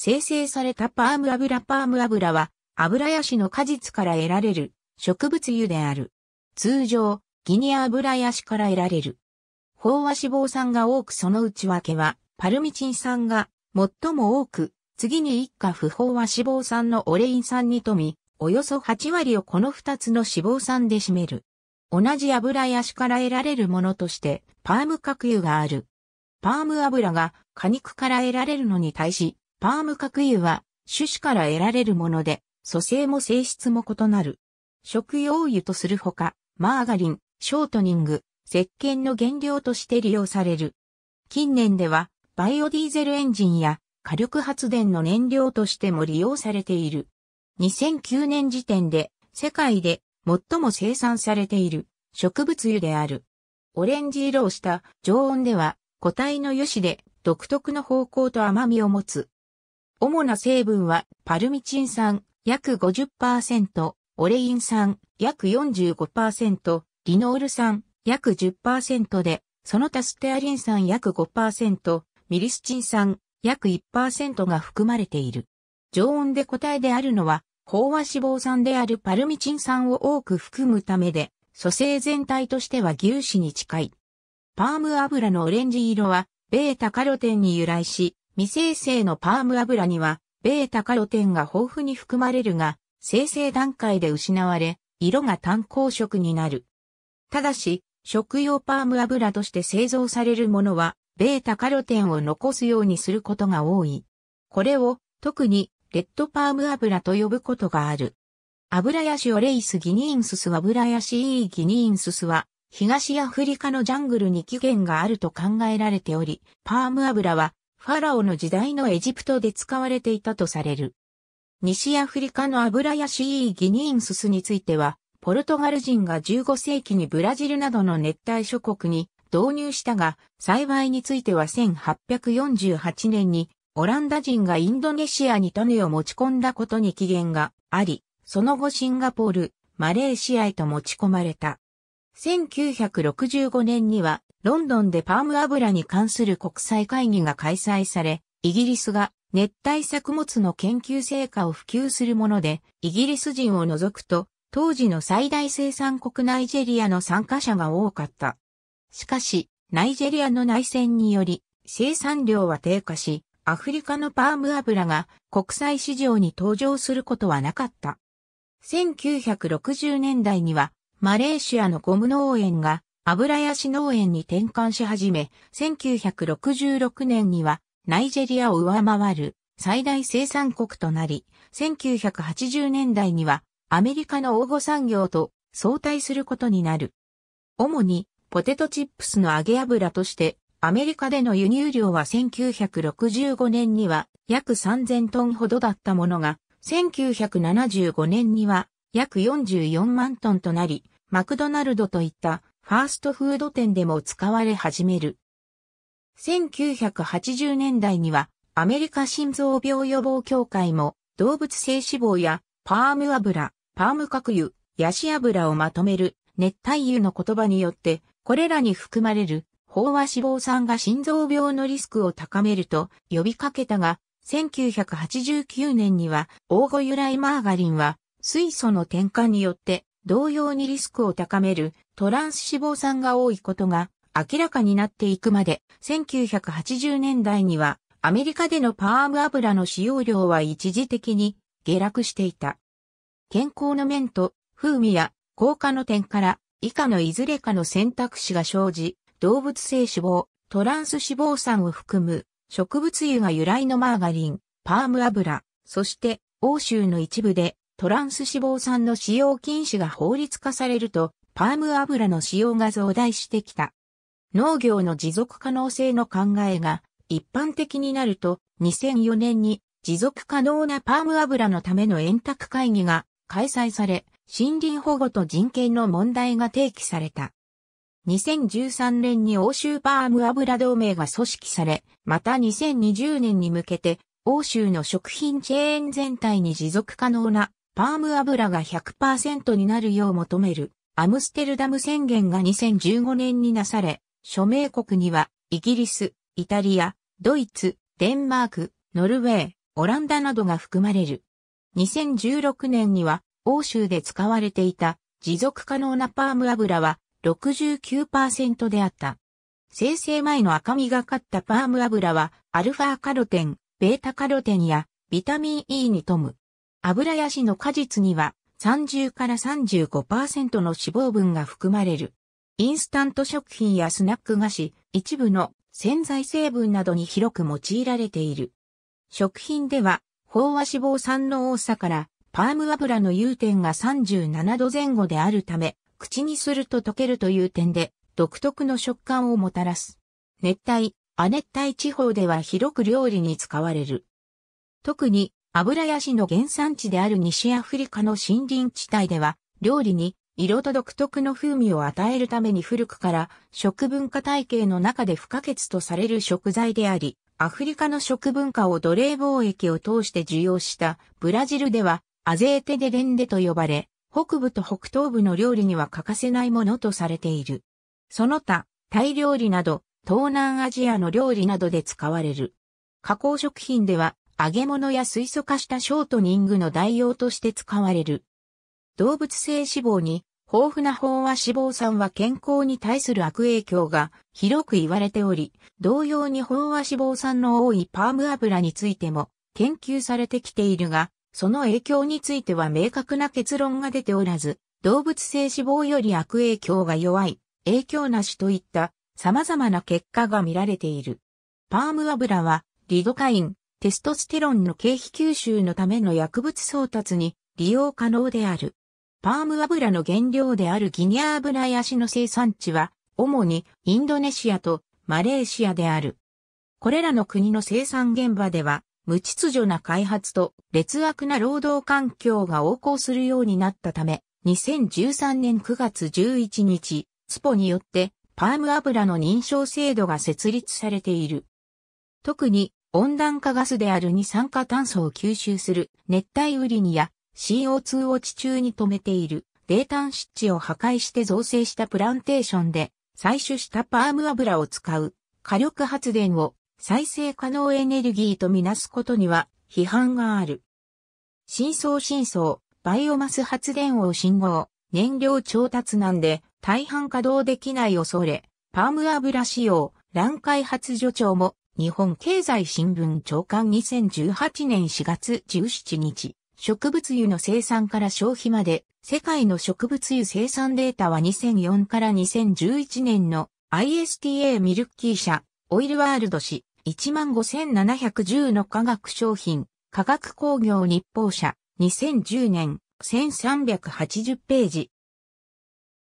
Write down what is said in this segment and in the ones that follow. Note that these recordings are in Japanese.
生成されたパーム油パーム油は、油ヤシの果実から得られる植物油である。通常、ギニア油ヤシから得られる。飽和脂肪酸が多くその内訳は、パルミチン酸が最も多く、次に一家不飽和脂肪酸のオレイン酸に富み、およそ8割をこの2つの脂肪酸で占める。同じ油ヤシから得られるものとして、パーム核油がある。パーム油が果肉から得られるのに対し、パーム核油は種子から得られるもので、組成も性質も異なる。食用油とするほか、マーガリン、ショートニング、石鹸の原料として利用される。近年では、バイオディーゼルエンジンや火力発電の燃料としても利用されている。2009年時点で、世界で最も生産されている植物油である。オレンジ色をした常温では、個体の油脂で独特の方向と甘みを持つ主な成分は、パルミチン酸、約50%、オレイン酸、約45%、リノール酸、約10%で、その他ステアリン酸約5%、ミリスチン酸、約1%が含まれている。常温で固体であるのは、飽和脂肪酸であるパルミチン酸を多く含むためで、蘇生全体としては牛脂に近い。パーム油のオレンジ色は、ベータカロテンに由来し、未生成のパーム油には、ベータカロテンが豊富に含まれるが、生成段階で失われ、色が単光色になる。ただし、食用パーム油として製造されるものは、ベータカロテンを残すようにすることが多い。これを、特に、レッドパーム油と呼ぶことがある。油ヤシオレイスギニインスス油ヤシイーギニインススは、東アフリカのジャングルに起源があると考えられており、パーム油はファラオの時代のエジプトで使われていたとされる。西アフリカの油やシーギニンススについては、ポルトガル人が15世紀にブラジルなどの熱帯諸国に導入したが、幸いについては1848年にオランダ人がインドネシアに種を持ち込んだことに起源があり、その後シンガポール、マレーシアへと持ち込まれた。1965年にはロンドンでパーム油に関する国際会議が開催され、イギリスが熱帯作物の研究成果を普及するもので、イギリス人を除くと、当時の最大生産国ナイジェリアの参加者が多かった。しかし、ナイジェリアの内戦により、生産量は低下し、アフリカのパーム油が国際市場に登場することはなかった。1960年代には、マレーシアのゴム農園が油屋市農園に転換し始め、1966年にはナイジェリアを上回る最大生産国となり、1980年代にはアメリカの大御産業と相対することになる。主にポテトチップスの揚げ油としてアメリカでの輸入量は1965年には約3000トンほどだったものが、1975年には約44万トンとなり、マクドナルドといったファーストフード店でも使われ始める。1980年代には、アメリカ心臓病予防協会も、動物性脂肪や、パーム油、パーム核油、ヤシ油をまとめる、熱帯油の言葉によって、これらに含まれる、飽和脂肪酸が心臓病のリスクを高めると呼びかけたが、1989年には、黄金由来マーガリンは、水素の転換によって同様にリスクを高めるトランス脂肪酸が多いことが明らかになっていくまで、1980年代にはアメリカでのパーム油の使用量は一時的に下落していた。健康の面と風味や効果の点から以下のいずれかの選択肢が生じ、動物性脂肪、トランス脂肪酸を含む植物油が由来のマーガリン、パーム油、そして欧州の一部でトランス脂肪酸の使用禁止が法律化されると、パーム油の使用が増大してきた。農業の持続可能性の考えが一般的になると、2004年に持続可能なパーム油のための円卓会議が開催され、森林保護と人権の問題が提起された。2013年に欧州パーム油同盟が組織され、また2020年に向けて、欧州の食品チェーン全体に持続可能なパーム油が100%になるよう求めるアムステルダム宣言が2015年になされ、署名国にはイギリス、イタリア、ドイツ、デンマーク、ノルウェー、オランダなどが含まれる。2016年には欧州で使われていた持続可能なパーム油は69%であった。生成前の赤みがかったパーム油はアルファカロテン、ベータカロテンやビタミン E に富む油ヤシの果実には30から35%の脂肪分が含まれる。インスタント食品やスナック菓子、一部の潜在成分などに広く用いられている。食品では、飽和脂肪酸の多さから、パーム油の融点が37度前後であるため、口にすると溶けるという点で、独特の食感をもたらす。熱帯、亜熱帯地方では広く料理に使われる。特に、油屋市の原産地である西アフリカの森林地帯では、料理に色と独特の風味を与えるために古くから食文化体系の中で不可欠とされる食材であり、アフリカの食文化を奴隷貿易を通して受容したブラジルではアゼーテデレンデと呼ばれ、北部と北東部の料理には欠かせないものとされている。その他、タイ料理など、東南アジアの料理などで使われる。加工食品では、揚げ物や水素化したショートニングの代用として使われる。動物性脂肪に豊富な飽和脂肪酸は健康に対する悪影響が広く言われており、同様に飽和脂肪酸の多いパーム油についても研究されてきているが、その影響については明確な結論が出ておらず、動物性脂肪より悪影響が弱い、影響なしといった様々な結果が見られている。パーム油はリドカイン、テストステロンの経費吸収のための薬物送達に利用可能である。パーム油の原料であるギニア油やシの生産地は、主にインドネシアとマレーシアである。これらの国の生産現場では、無秩序な開発と劣悪な労働環境が横行するようになったため、2013年9月11日、スポによってパーム油の認証制度が設立されている。特に温暖化ガスである二酸化炭素を吸収する熱帯雨林や CO2 を地中に止めている冷炭湿地を破壊して造成したプランテーションで採取したパーム油を使う火力発電を再生可能エネルギーとみなすことには批判がある。深層深層、バイオマス発電を信号、燃料調達難で大半稼働できない恐れ、パーム油使用、乱開発助長も日本経済新聞長官2018年4月17日、植物油の生産から消費まで、世界の植物油生産データは2004から2011年の ISTA ミルッキー社、オイルワールド氏、15710の化学商品、化学工業日報社、2010年、1380ページ。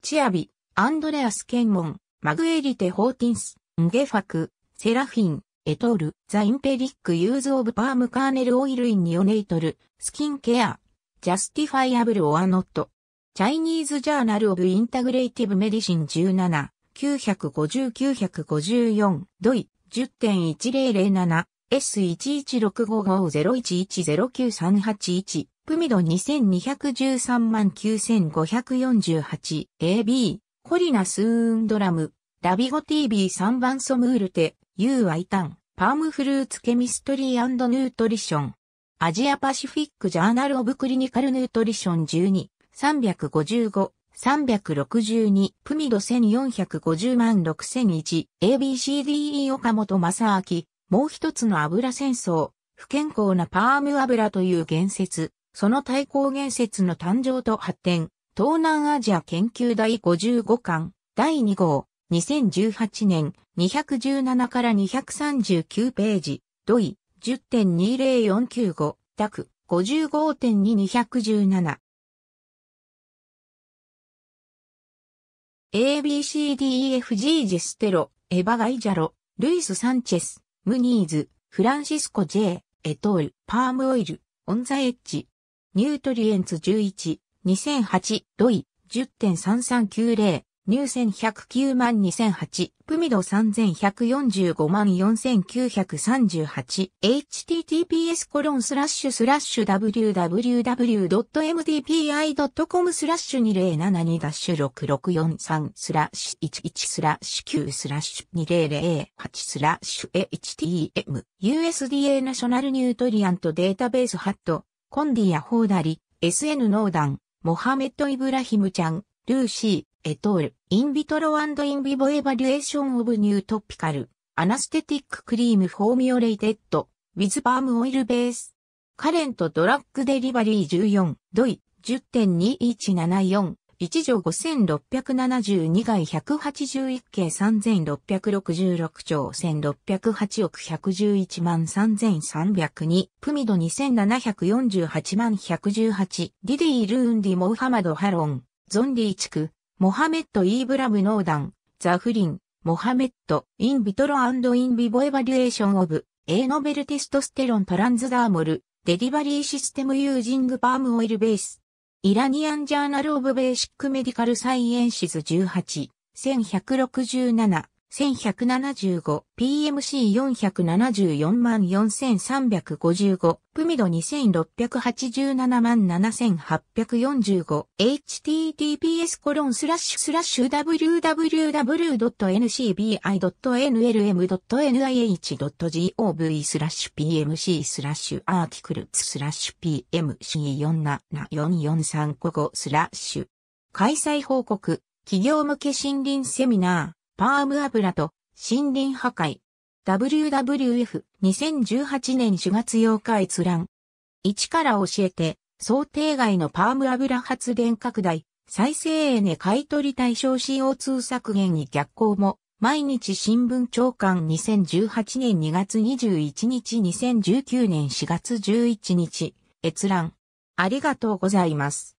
チアビ、アンドレアス・ケンモン、マグエリテ・ホーティンス、ンゲファク、セラフィン、エトール、ザ・インペリック・ユーズ・オブ・パーム・カーネル・オイル・イン・ニオネイトル、スキンケア、ジャスティファイアブル・オア・ノット、チャイニーズ・ジャーナル・オブ・インタグレイティブ・メディシン17、950-954、ドイ、10.1007、S1165501109381、プミド2213万 9548AB、コリナスーンドラム、ラビゴ TV3 番ソムールテ、ユ u イタン、パームフルーツケミストリーヌートリション。アジアパシフィックジャーナルオブクリニカルヌートリション12、355、362、プミド1450万6001、ABCDE 岡本正明、もう一つの油戦争、不健康なパーム油という言説、その対抗言説の誕生と発展、東南アジア研究第55巻、第2号。2018年、217から239ページ、土井10.20495、ダク、55.2217。ABCDEFG ジェステロ、エバガイジャロ、ルイス・サンチェス、ムニーズ、フランシスコ・ジェー、エトール、パームオイル、オンザエッジ、ニュートリエンツ11、2008、土井10.3390、入選1 0 9万2008、プミド3145万4938、https コロンスラッシュスラッシュ www.mdpi.com スラッシュ2072 6643スラッシュ11スラッシュ9スラッシュ2008スラッシュ htm USDA ナショナルニュートリアントデータベースハット、コンディア・ホーダリ、SN ノーダン、モハメット・イブラヒムちゃん、ルーシー、エトール、インビトロインビボエバリュエーションオブニュートピカル、アナステティッククリームフォーミオレイテッド、ウィズパームオイルベース。カレントドラッグデリバリー14、ドイ、10.2174、1条5672外181計3666兆1608億111万3302プミド2748万118ディディ・ルーンディ・モーハマド・ハロンゾンリー地区モハメット・イーブラム・ノーダン、ザ・フリン、モハメット、インビトロインビボエバリュエーション・オブ、エーノベルティストステロン・トランズダーモル、デリバリーシステム・ユージング・パーム・オイル・ベース。イラニアン・ジャーナル・オブ・ベーシック・メディカル・サイエンシズ18、1167。1175、PMC474 万4355、プミド2687万7845、https コロンスラッシュスラッシュ www.ncbi.nlm.nih.gov スラッシュ PMC スラッシュアーティクルツスラッシュ PMC474435 スラッシュ開催報告企業向け森林セミナーパーム油と森林破壊。WWF2018 年4月8日閲覧。1から教えて、想定外のパーム油発電拡大、再生エネ買取対象 CO2 削減に逆行も、毎日新聞長官2018年2月21日2019年4月11日、閲覧。ありがとうございます。